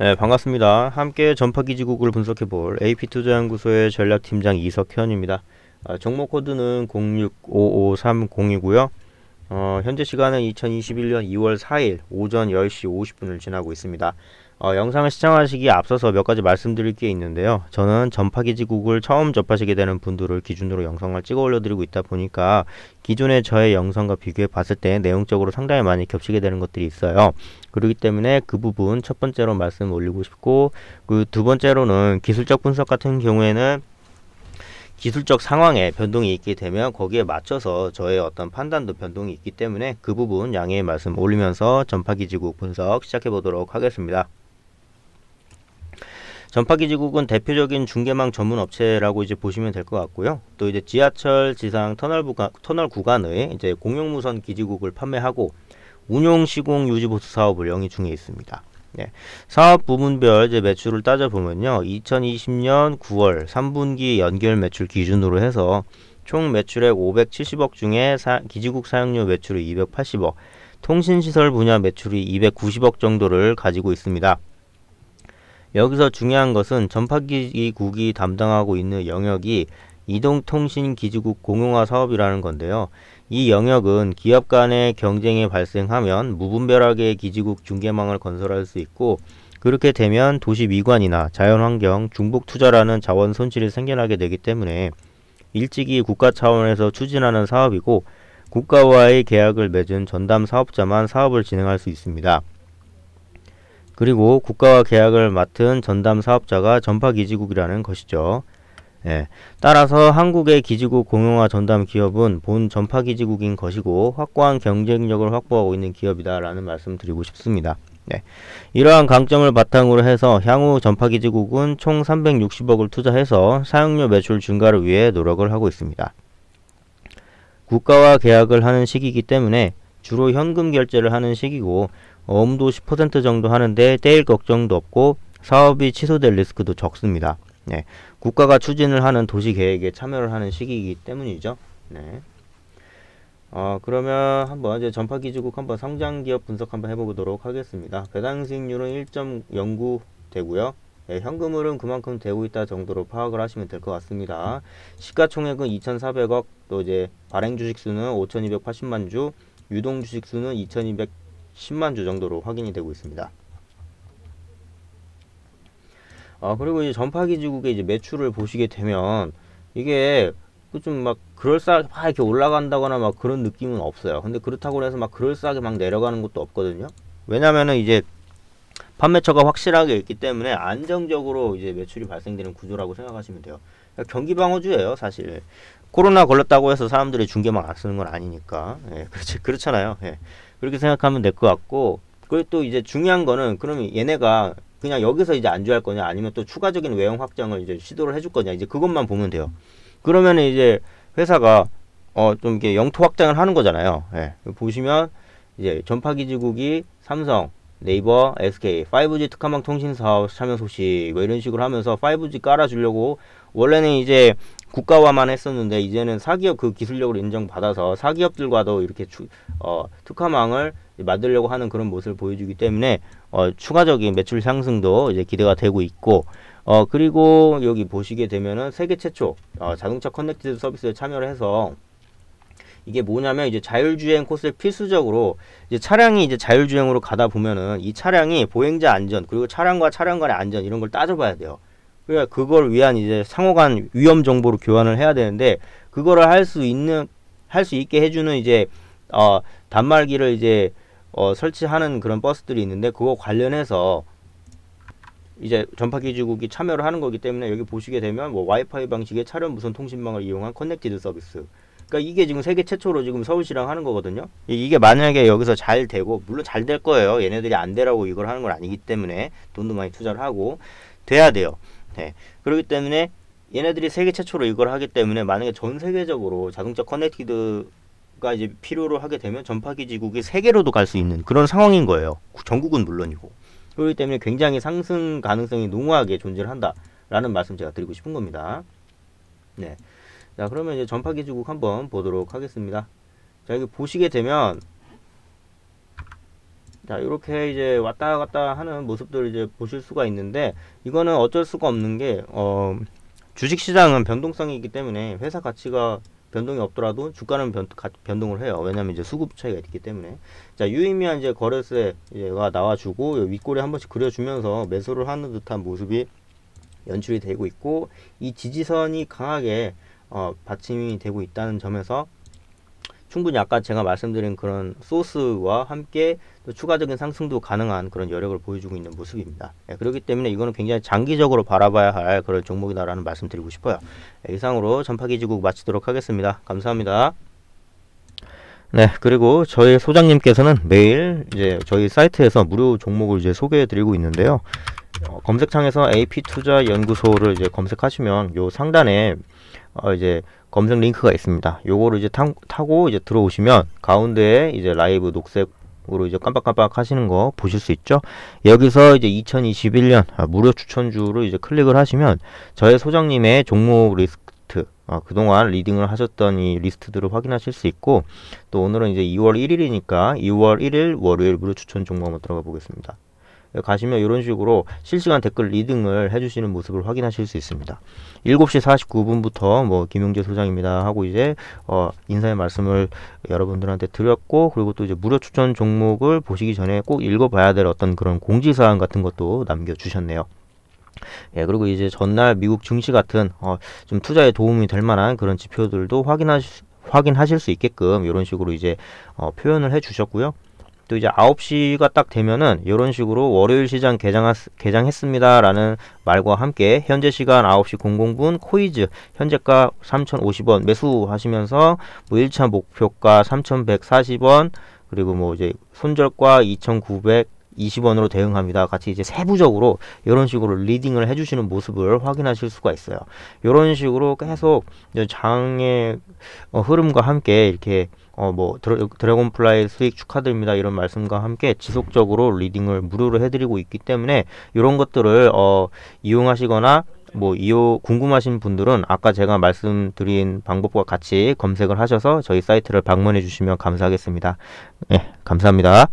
네, 반갑습니다. 함께 전파기지국을 분석해볼 AP투자연구소의 전략팀장 이석현입니다. 아, 종목 코드는 0 6 5 5 3 0이고요 어, 현재 시간은 2021년 2월 4일 오전 10시 50분을 지나고 있습니다. 어, 영상을 시청하시기에 앞서서 몇 가지 말씀드릴 게 있는데요. 저는 전파기지국을 처음 접하시게 되는 분들을 기준으로 영상을 찍어 올려드리고 있다 보니까 기존의 저의 영상과 비교해 봤을 때 내용적으로 상당히 많이 겹치게 되는 것들이 있어요. 그렇기 때문에 그 부분 첫 번째로 말씀 올리고 싶고 그 두 번째로는 기술적 분석 같은 경우에는 기술적 상황에 변동이 있게 되면 거기에 맞춰서 저의 어떤 판단도 변동이 있기 때문에 그 부분 양해의 말씀 올리면서 전파기지국 분석 시작해 보도록 하겠습니다. 전파기지국은 대표적인 중계망 전문 업체라고 이제 보시면 될 것 같고요. 또 이제 지하철 지상 터널, 부가, 터널 구간의 이제 공용무선 기지국을 판매하고 운용 시공 유지 보수 사업을 영위 중에 있습니다. 네. 사업 부문별 이제 매출을 따져보면요. 2020년 9월 3분기 연결 매출 기준으로 해서 총 매출액 570억 중에 사, 기지국 사용료 매출이 280억, 통신시설 분야 매출이 290억 정도를 가지고 있습니다. 여기서 중요한 것은 전파기기국이 담당하고 있는 영역이 이동통신기지국 공용화 사업이라는 건데요. 이 영역은 기업 간의 경쟁이 발생하면 무분별하게 기지국 중계망을 건설할 수 있고 그렇게 되면 도시 미관이나 자연환경, 중복 투자라는 자원 손실이 생겨나게 되기 때문에 일찍이 국가 차원에서 추진하는 사업이고 국가와의 계약을 맺은 전담 사업자만 사업을 진행할 수 있습니다. 그리고 국가와 계약을 맡은 전담 사업자가 전파기지국이라는 것이죠. 예, 따라서 한국의 기지국 공용화 전담 기업은 본 전파기지국인 것이고 확고한 경쟁력을 확보하고 있는 기업이다라는 말씀 드리고 싶습니다. 네. 이러한 강점을 바탕으로 해서 향후 전파기지국은 총 360억을 투자해서 사용료 매출 증가를 위해 노력을 하고 있습니다. 국가와 계약을 하는 시기이기 때문에 주로 현금 결제를 하는 시기고 엄도 10% 정도 하는데 떼일 걱정도 없고 사업이 취소될 리스크도 적습니다. 네. 국가가 추진을 하는 도시 계획에 참여를 하는 시기이기 때문이죠. 네. 어, 그러면 한번 이제 전파 기지국 한번 성장 기업 분석 한번 해보도록 하겠습니다. 배당 수익률은 1.09 되고요. 네, 현금흐름 그만큼 되고 있다 정도로 파악을 하시면 될 것 같습니다. 시가총액은 2,400억, 또 이제 발행 주식수는 5,280만 주, 유동 주식 수는 2210만 주 정도로 확인이 되고 있습니다. 아, 그리고 이제 전파기 지국의 이제 매출을 보시게 되면 이게 그 좀막 그럴싸하게 막 이렇게 올라간다거나 막 그런 느낌은 없어요. 근데 그렇다고 해서 막 그럴싸하게 막 내려가는 것도 없거든요. 왜냐면은 이제 판매처가 확실하게 있기 때문에 안정적으로 이제 매출이 발생되는 구조라고 생각하시면 돼요. 그러니까 경기 방어주예요, 사실. 코로나 걸렸다고 해서 사람들이 중계망안 쓰는 건 아니니까. 예, 그렇지, 그렇잖아요. 예. 그렇게 생각하면 될 것 같고. 그리고 또 이제 중요한 거는 그러면 얘네가 그냥 여기서 이제 안주할 거냐 아니면 또 추가적인 외형 확장을 이제 시도를 해줄 거냐 이제 그것만 보면 돼요. 그러면 이제 회사가 어, 좀 이렇게 영토 확장을 하는 거잖아요. 예. 보시면 이제 전파기지국이 삼성, 네이버, SK, 5G 특화망 통신 사업 참여 소식 뭐 이런 식으로 하면서 5G 깔아주려고 원래는 이제 국가화만 했었는데 이제는 사기업 그 기술력을 인정받아서 사기업들과도 이렇게 추, 어, 특화망을 만들려고 하는 그런 모습을 보여주기 때문에 어, 추가적인 매출 상승도 이제 기대가 되고 있고 어, 그리고 여기 보시게 되면은 세계 최초 어, 자동차 커넥티드 서비스에 참여를 해서 이게 뭐냐면 이제 자율주행 코스를 필수적으로 이제 차량이 이제 자율주행으로 가다 보면은 이 차량이 보행자 안전 그리고 차량과 차량 간의 안전 이런 걸 따져봐야 돼요. 그러니까 그걸 위한 이제 상호간 위험 정보로 교환을 해야 되는데 그거를 할 수 있는 할 수 있게 해주는 이제 어 단말기를 이제 어 설치하는 그런 버스들이 있는데 그거 관련해서 이제 전파기지국이 참여를 하는 거기 때문에 여기 보시게 되면 뭐 와이파이 방식의 차량 무선 통신망을 이용한 커넥티드 서비스 그러니까 이게 지금 세계 최초로 지금 서울시랑 하는 거거든요. 이게 만약에 여기서 잘 되고 물론 잘 될 거예요. 얘네들이 안 되라고 이걸 하는 건 아니기 때문에 돈도 많이 투자를 하고 돼야 돼요. 네. 그렇기 때문에 얘네들이 세계 최초로 이걸 하기 때문에 만약에 전 세계적으로 자동차 커넥티드가 이제 필요로 하게 되면 전파기 지국이 세계로도 갈 수 있는 그런 상황인 거예요. 전국은 물론이고. 그렇기 때문에 굉장히 상승 가능성이 농후하게 존재를 한다라는 말씀 제가 드리고 싶은 겁니다. 네. 자, 그러면 이제 전파기 지국 한번 보도록 하겠습니다. 자, 여기 보시게 되면 자 이렇게 이제 왔다 갔다 하는 모습들을 이제 보실 수가 있는데 이거는 어쩔 수가 없는 게 어, 주식시장은 변동성이 있기 때문에 회사 가치가 변동이 없더라도 주가는 변, 가, 변동을 해요. 왜냐면 하 이제 수급 차이가 있기 때문에. 자, 유의미한 이제 거래세가 나와주고, 윗골에한 번씩 그려주면서 매수를 하는 듯한 모습이 연출이 되고 있고, 이 지지선이 강하게, 어, 받침이 되고 있다는 점에서 충분히 아까 제가 말씀드린 그런 소스와 함께 또 추가적인 상승도 가능한 그런 여력을 보여주고 있는 모습입니다. 예, 그렇기 때문에 이거는 굉장히 장기적으로 바라봐야 할 그런 종목이다라는 말씀드리고 싶어요. 예, 이상으로 전파기 지국 마치도록 하겠습니다. 감사합니다. 네, 그리고 저희 소장님께서는 매일 이제 저희 사이트에서 무료 종목을 이제 소개해 드리고 있는데요. 어, 검색창에서 AP 투자 연구소를 이제 검색하시면 요 상단에 어 이제 검색 링크가 있습니다. 요거를 이제 타, 고 이제 들어오시면 가운데에 이제 라이브 녹색으로 이제 깜빡깜빡 하시는 거 보실 수 있죠. 여기서 이제 2021년 아, 무료 추천주를 이제 클릭을 하시면 저의 소장님의 종목 리스트 어, 그동안 리딩을 하셨던 이 리스트들을 확인하실 수 있고 또 오늘은 이제 2월 1일이니까 2월 1일 월요일 무료 추천 종목 한번 들어가 보겠습니다. 가시면 이런 식으로 실시간 댓글 리딩을 해주시는 모습을 확인하실 수 있습니다. 7시 49분부터 뭐 김용재 소장입니다 하고 이제 어 인사의 말씀을 여러분들한테 드렸고 그리고 또 이제 무료 추천 종목을 보시기 전에 꼭 읽어봐야 될 어떤 그런 공지사항 같은 것도 남겨주셨네요. 예, 그리고 이제 전날 미국 증시 같은 어, 좀 투자에 도움이 될 만한 그런 지표들도 확인하실, 확인하실 수 있게끔 이런 식으로 이제 어, 표현을 해 주셨고요. 또 이제 9시가 딱 되면은 이런 식으로 월요일 시장 개장 개장했습니다라는 말과 함께 현재 시간 9시 00분 코이즈 현재가 3,050원 매수하시면서 뭐 1차 목표가 3,140원 그리고 뭐 이제 손절과 2,900 20원으로 대응합니다. 같이 이제 세부적으로 이런 식으로 리딩을 해주시는 모습을 확인하실 수가 있어요. 이런 식으로 계속 장의 어, 흐름과 함께 이렇게 어뭐 드래곤플라이 수익 축하드립니다 이런 말씀과 함께 지속적으로 리딩을 무료로 해드리고 있기 때문에 이런 것들을 어 이용하시거나 뭐이어 궁금하신 분들은 아까 제가 말씀드린 방법과 같이 검색을 하셔서 저희 사이트를 방문해 주시면 감사하겠습니다. 예, 네, 감사합니다.